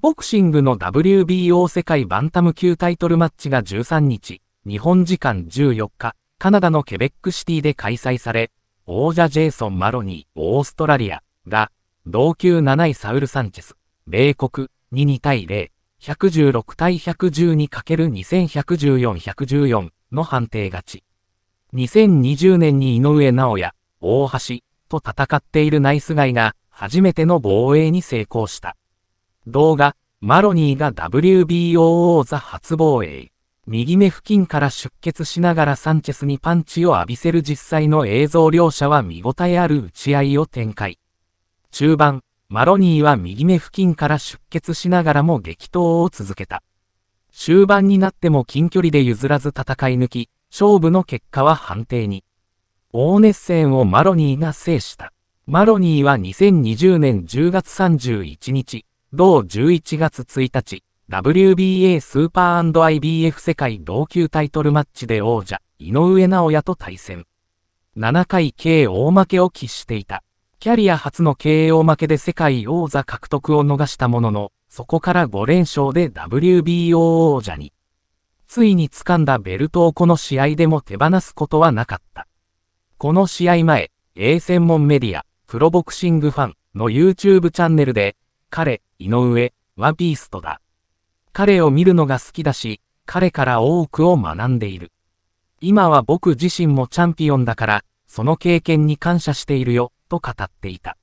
ボクシングの WBO 世界バンタム級タイトルマッチが13日、日本時間14日、カナダのケベックシティで開催され、王者ジェイソン・マロニー、オーストラリアが、同級7位サウル・サンチェス、米国22対0、116対 112×2114-114 の判定勝ち。2020年に井上直也、大橋と戦っているナイスガイが初めての防衛に成功した。動画、マロニーが WBO 王座初防衛。右目付近から出血しながらサンチェスにパンチを浴びせる実際の映像両者は見応えある打ち合いを展開。中盤、マロニーは右目付近から出血しながらも激闘を続けた。終盤になっても近距離で譲らず戦い抜き、勝負の結果は判定に。大熱戦をマロニーが制した。マロニーは2020年10月31日、同11月1日、WBA スーパー &IBF 世界同級タイトルマッチで王者、井上尚弥と対戦。7回 KO 負けを喫していた。キャリア初の KO 負けで世界王座獲得を逃したものの、そこから5連勝で WBO 王者に。ついに掴んだベルトをこの試合でも手放すことはなかった。この試合前、A 専門メディア、プロボクシングファンの YouTube チャンネルで、彼、井上はビーストだ。彼を見るのが好きだし、彼から多くを学んでいる。今は僕自身もチャンピオンだから、その経験に感謝しているよ、と語っていた。